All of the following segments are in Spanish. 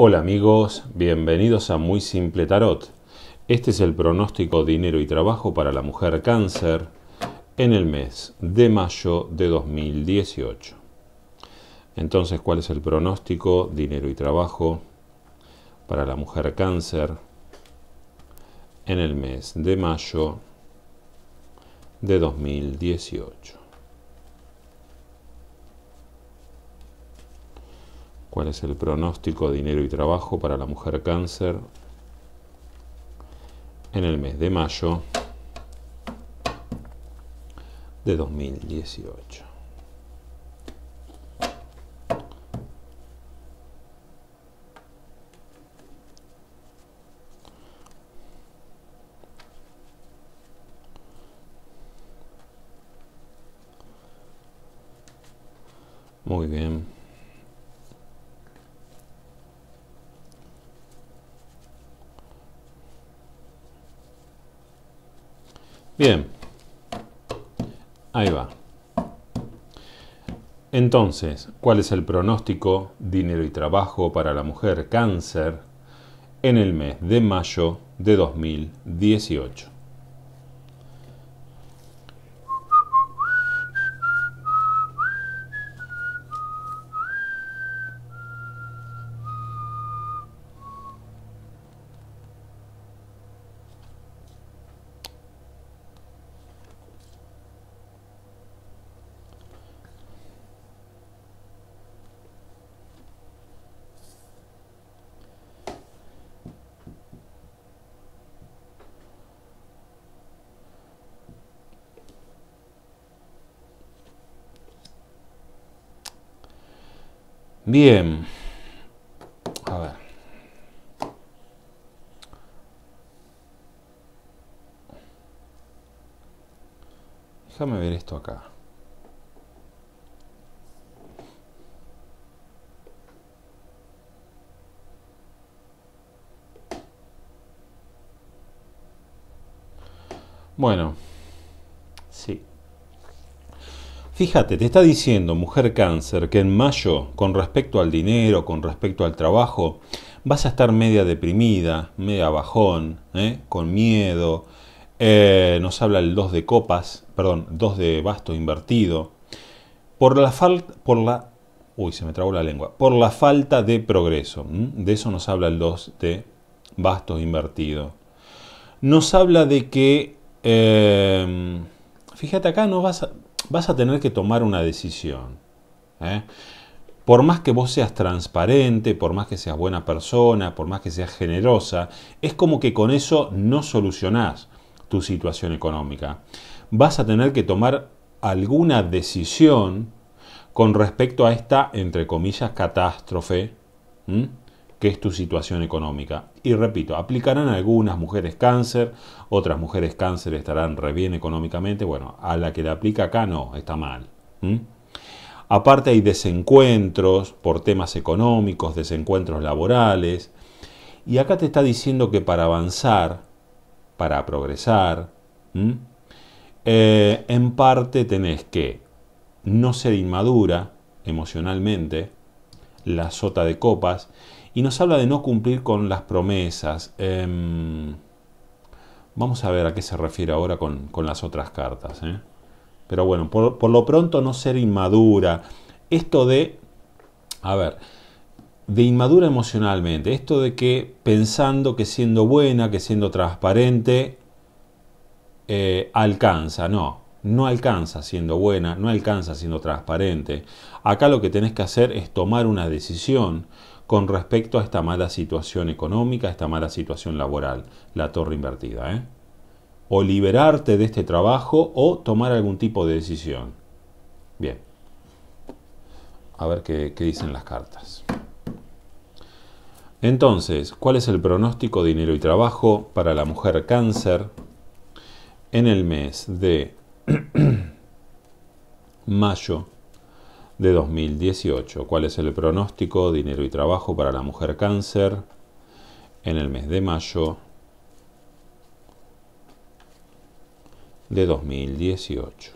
Hola amigos, bienvenidos a Muy Simple Tarot. Este es el pronóstico dinero y trabajo para la mujer cáncer en el mes de mayo de 2018. Entonces, ¿cuál es el pronóstico dinero y trabajo para la mujer cáncer en el mes de mayo de 2018? cuál es el pronóstico de dinero y trabajo para la mujer cáncer en el mes de mayo de 2018. Muy bien. Bien. Ahí va. Entonces, ¿cuál es el pronóstico dinero y trabajo para la mujer cáncer en el mes de mayo de 2018? Bien. A ver. Déjame ver esto acá. Bueno, sí. Fíjate, te está diciendo mujer cáncer que en mayo, con respecto al dinero, con respecto al trabajo, vas a estar media deprimida, media bajón, ¿eh? con miedo. Eh, nos habla el 2 de copas, perdón, 2 de basto invertido. Por la falta, por la... Uy, se me trabó la lengua. Por la falta de progreso. De eso nos habla el 2 de bastos invertido. Nos habla de que... Eh, fíjate acá, no vas a vas a tener que tomar una decisión. ¿eh? Por más que vos seas transparente, por más que seas buena persona, por más que seas generosa, es como que con eso no solucionás tu situación económica. Vas a tener que tomar alguna decisión con respecto a esta, entre comillas, catástrofe que es tu situación económica. Y repito, aplicarán algunas mujeres cáncer, otras mujeres cáncer estarán re bien económicamente, bueno, a la que le aplica acá no, está mal. Aparte hay desencuentros por temas económicos, desencuentros laborales, y acá te está diciendo que para avanzar, para progresar, eh, en parte tenés que no ser inmadura emocionalmente, la sota de copas, y nos habla de no cumplir con las promesas. Em, vamos a ver a qué se refiere ahora con, las otras cartas. ¿eh? Pero bueno, por, lo pronto no ser inmadura. Esto de, a ver, de inmadura emocionalmente. Esto de que pensando que siendo buena, que siendo transparente, eh, alcanza. No, no alcanza siendo buena, no alcanza siendo transparente. Acá lo que tenés que hacer es tomar una decisión con respecto a esta mala situación económica, esta mala situación laboral, la torre invertida. ¿eh? O liberarte de este trabajo o tomar algún tipo de decisión. Bien. A ver qué, qué dicen las cartas. Entonces, ¿cuál es el pronóstico de dinero y trabajo para la mujer cáncer en el mes de mayo de 2018. ¿Cuál es el pronóstico? Dinero y trabajo para la mujer cáncer en el mes de mayo de 2018.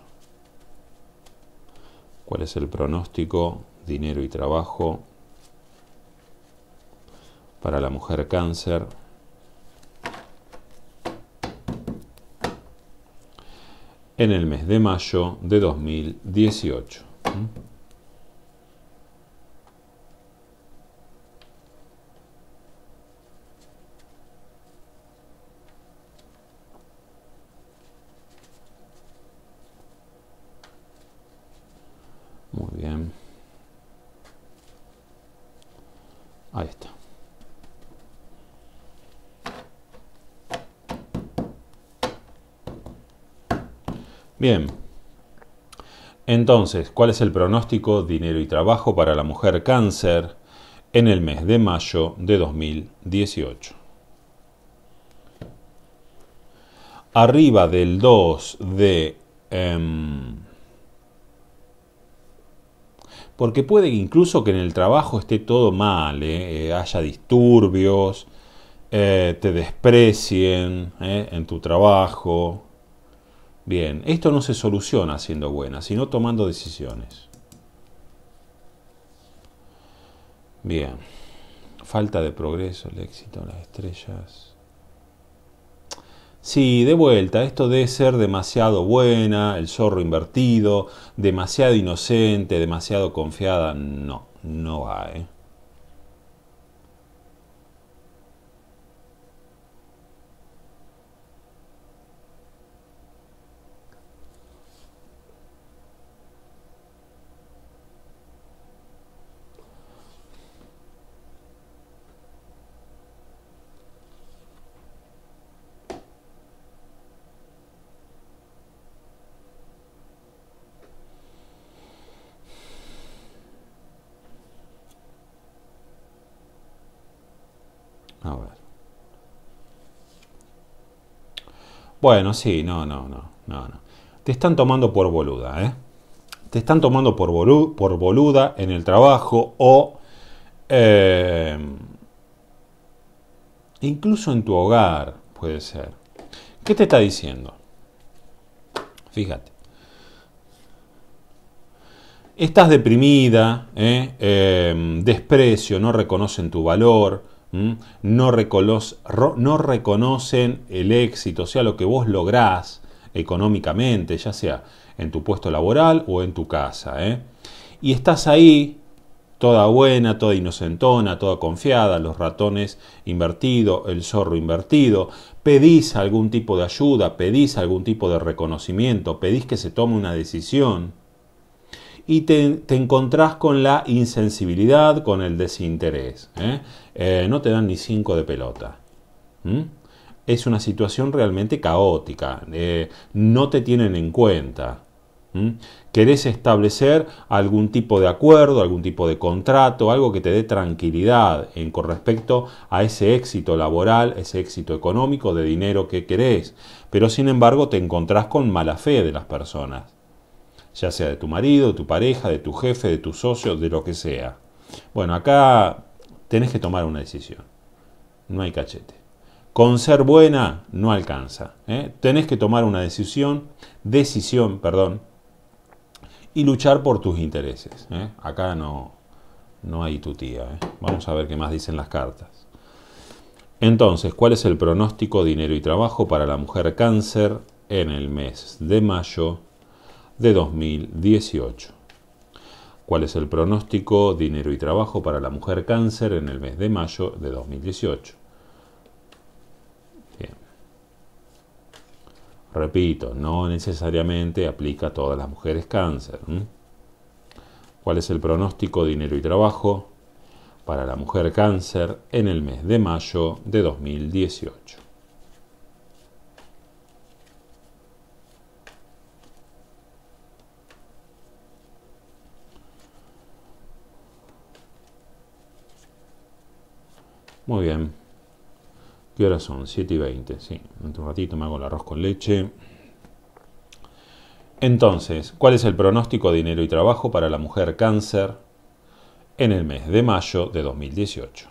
¿Cuál es el pronóstico? Dinero y trabajo para la mujer cáncer. en el mes de mayo de 2018. Ahí está. Bien. Entonces, ¿cuál es el pronóstico dinero y trabajo para la mujer cáncer en el mes de mayo de 2018? Arriba del 2 de... Em, porque puede incluso que en el trabajo esté todo mal, ¿eh? Eh, haya disturbios, eh, te desprecien en tu trabajo. Bien, esto no se soluciona siendo buena, sino tomando decisiones. Bien, falta de progreso, el éxito, las estrellas. Sí, de vuelta, esto de ser demasiado buena, el zorro invertido, demasiado inocente, demasiado confiada, no, no va, ¿eh? ver. Bueno, sí, no, no, no, no, Te están tomando por boluda, ¿eh? Te están tomando por, por boluda en el trabajo o em, incluso en tu hogar, puede ser. ¿Qué te está diciendo? Fíjate. Estás deprimida, Eh, em, desprecio, no reconocen tu valor no, reconocen el éxito, o sea, lo que vos lográs económicamente, ya sea en tu puesto laboral o en tu casa. ¿eh? Y estás ahí, toda buena, toda inocentona, toda confiada, los ratones invertidos, el zorro invertido, pedís algún tipo de ayuda, pedís algún tipo de reconocimiento, pedís que se tome una decisión y te, encontrás con la insensibilidad, con el desinterés. ¿eh? Eh, no te dan ni cinco de pelota. Es una situación realmente caótica. Eh, no te tienen en cuenta. Querés establecer algún tipo de acuerdo, algún tipo de contrato, algo que te dé tranquilidad en, con respecto a ese éxito laboral, ese éxito económico de dinero que querés. Pero sin embargo te encontrás con mala fe de las personas ya sea de tu marido, de tu pareja, de tu jefe, de tu socio, de lo que sea. Bueno, acá tenés que tomar una decisión. No hay cachete. Con ser buena no alcanza. ¿eh? Tenés que tomar una decisión, decisión, perdón, y luchar por tus intereses. ¿eh? Acá no, no hay tutía. tía. ¿eh? Vamos a ver qué más dicen las cartas. Entonces, ¿cuál es el pronóstico dinero y trabajo para la mujer cáncer en el mes de mayo de 2018. ¿Cuál es el pronóstico Dinero y Trabajo para la Mujer Cáncer en el mes de mayo de 2018? Repito, no necesariamente aplica a todas las mujeres cáncer. ¿Cuál es el pronóstico Dinero y Trabajo para la Mujer Cáncer en el mes de mayo de 2018? Muy bien. ¿Qué horas son? 7 y 20. Sí, en un ratito me hago el arroz con leche. Entonces, ¿cuál es el pronóstico de dinero y trabajo para la mujer cáncer en el mes de mayo de 2018?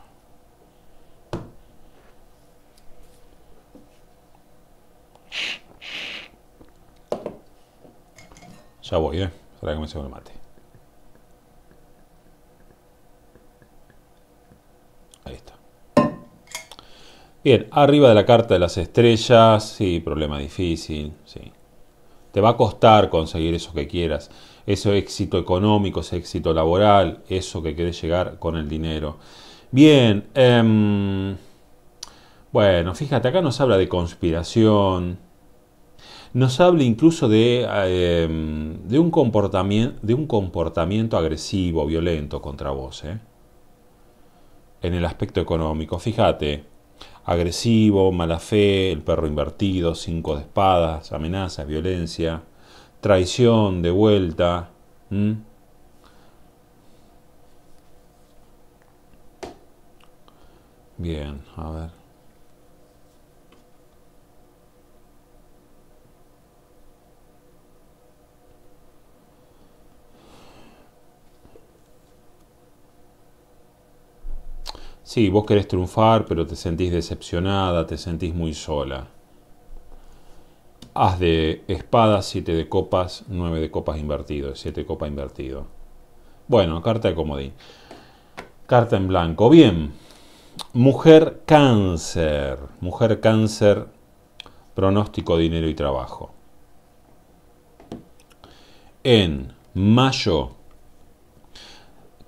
Ya voy, ¿eh? Será que me se el mate. Bien, arriba de la carta de las estrellas, sí, problema difícil, sí. Te va a costar conseguir eso que quieras, ese éxito económico, ese éxito laboral, eso que querés llegar con el dinero. Bien, em, bueno, fíjate, acá nos habla de conspiración, nos habla incluso de, em, un, comportamiento, de un comportamiento agresivo, violento contra vos, ¿eh? en el aspecto económico. Fíjate, agresivo, mala fe, el perro invertido, cinco de espadas, amenazas, violencia, traición, de vuelta. Bien, a ver. Sí, vos querés triunfar, pero te sentís decepcionada, te sentís muy sola. Haz de espadas, siete de copas, nueve de copas invertido, siete copas invertido. Bueno, carta de comodín. Carta en blanco. Bien. Mujer cáncer. Mujer cáncer, pronóstico, dinero y trabajo. En mayo,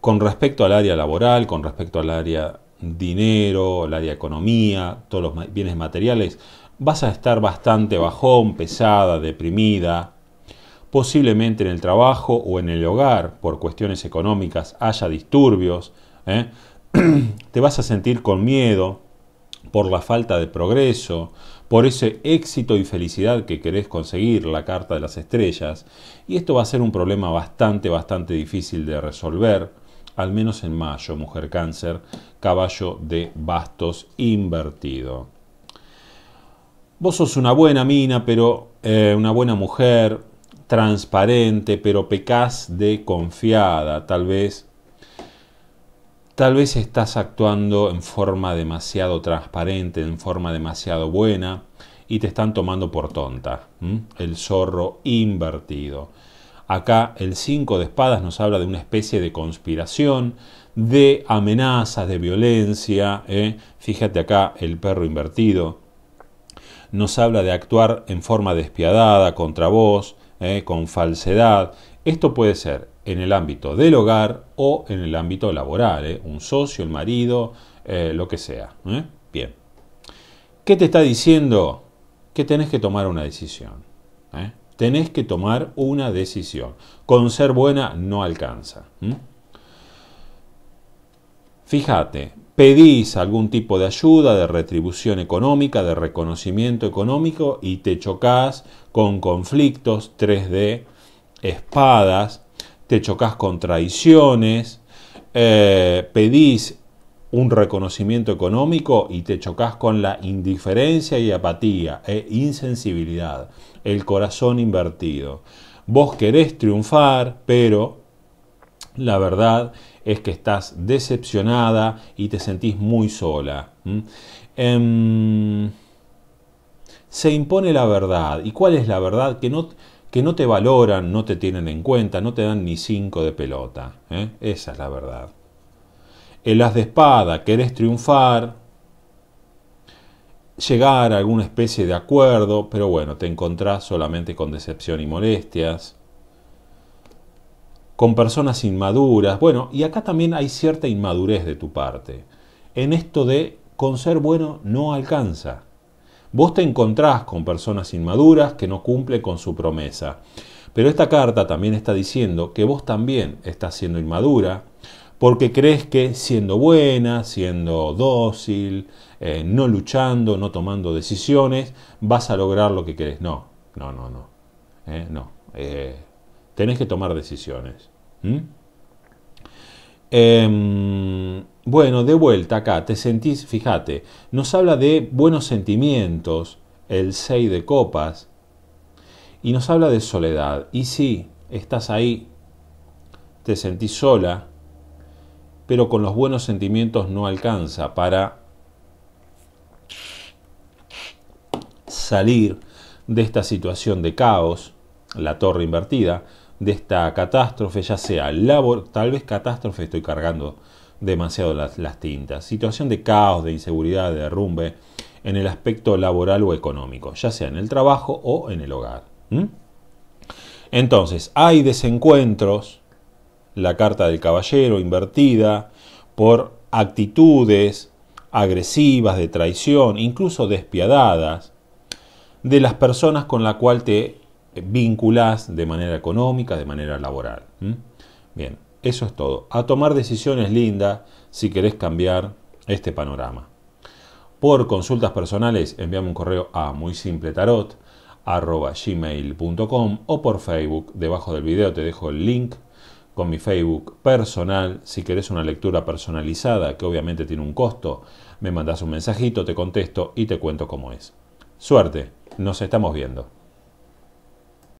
con respecto al área laboral, con respecto al área dinero, la economía, todos los bienes materiales, vas a estar bastante bajón, pesada, deprimida. Posiblemente en el trabajo o en el hogar, por cuestiones económicas, haya disturbios. ¿eh? Te vas a sentir con miedo por la falta de progreso, por ese éxito y felicidad que querés conseguir, la carta de las estrellas. Y esto va a ser un problema bastante, bastante difícil de resolver al menos en mayo, mujer cáncer, caballo de bastos invertido. Vos sos una buena mina, pero eh, una buena mujer, transparente, pero pecas de confiada, tal vez. Tal vez estás actuando en forma demasiado transparente, en forma demasiado buena, y te están tomando por tonta. El zorro invertido. Acá el 5 de espadas nos habla de una especie de conspiración, de amenazas, de violencia. ¿eh? Fíjate acá el perro invertido. Nos habla de actuar en forma despiadada, contra vos, ¿eh? con falsedad. Esto puede ser en el ámbito del hogar o en el ámbito laboral. ¿eh? Un socio, el marido, lo que sea. Bien. ¿Qué te está diciendo? Que tenés que tomar una decisión tenés que tomar una decisión. Con ser buena no alcanza. Fíjate, pedís algún tipo de ayuda, de retribución económica, de reconocimiento económico y te chocas con conflictos 3D, espadas, te chocás con traiciones, eh, pedís un reconocimiento económico y te chocas con la indiferencia y apatía e insensibilidad, el corazón invertido. Vos querés triunfar, pero la verdad es que estás decepcionada y te sentís muy sola. Em, se impone la verdad. ¿Y cuál es la verdad? Que no, que no te valoran, no te tienen en cuenta, no te dan ni cinco de pelota. ¿eh? Esa es la verdad el haz de espada, querés triunfar, llegar a alguna especie de acuerdo, pero bueno, te encontrás solamente con decepción y molestias, con personas inmaduras, bueno, y acá también hay cierta inmadurez de tu parte, en esto de con ser bueno no alcanza. Vos te encontrás con personas inmaduras que no cumplen con su promesa. Pero esta carta también está diciendo que vos también estás siendo inmadura, porque crees que siendo buena, siendo dócil, eh, no luchando, no tomando decisiones, vas a lograr lo que querés. No, no, no, no. Eh, eh, tenés que tomar decisiones. ¿Mm? Em, bueno, de vuelta acá, te sentís, fíjate, nos habla de buenos sentimientos, el 6 de copas, y nos habla de soledad. Y si estás ahí, te sentís sola, pero con los buenos sentimientos no alcanza para salir de esta situación de caos, la torre invertida, de esta catástrofe, ya sea labor, tal vez catástrofe, estoy cargando demasiado las, tintas, situación de caos, de inseguridad, de derrumbe en el aspecto laboral o económico, ya sea en el trabajo o en el hogar. Entonces, hay desencuentros la carta del caballero invertida, por actitudes agresivas, de traición, incluso despiadadas, de las personas con las cuales te vinculas de manera económica, de manera laboral. Bien, eso es todo. A tomar decisiones lindas si querés cambiar este panorama. Por consultas personales, envíame un correo a muy simple tarot, o por Facebook. Debajo del video te dejo el link con mi Facebook personal. Si querés una lectura personalizada, que obviamente tiene un costo, me mandás un mensajito, te contesto y te cuento cómo es. Suerte, nos estamos viendo.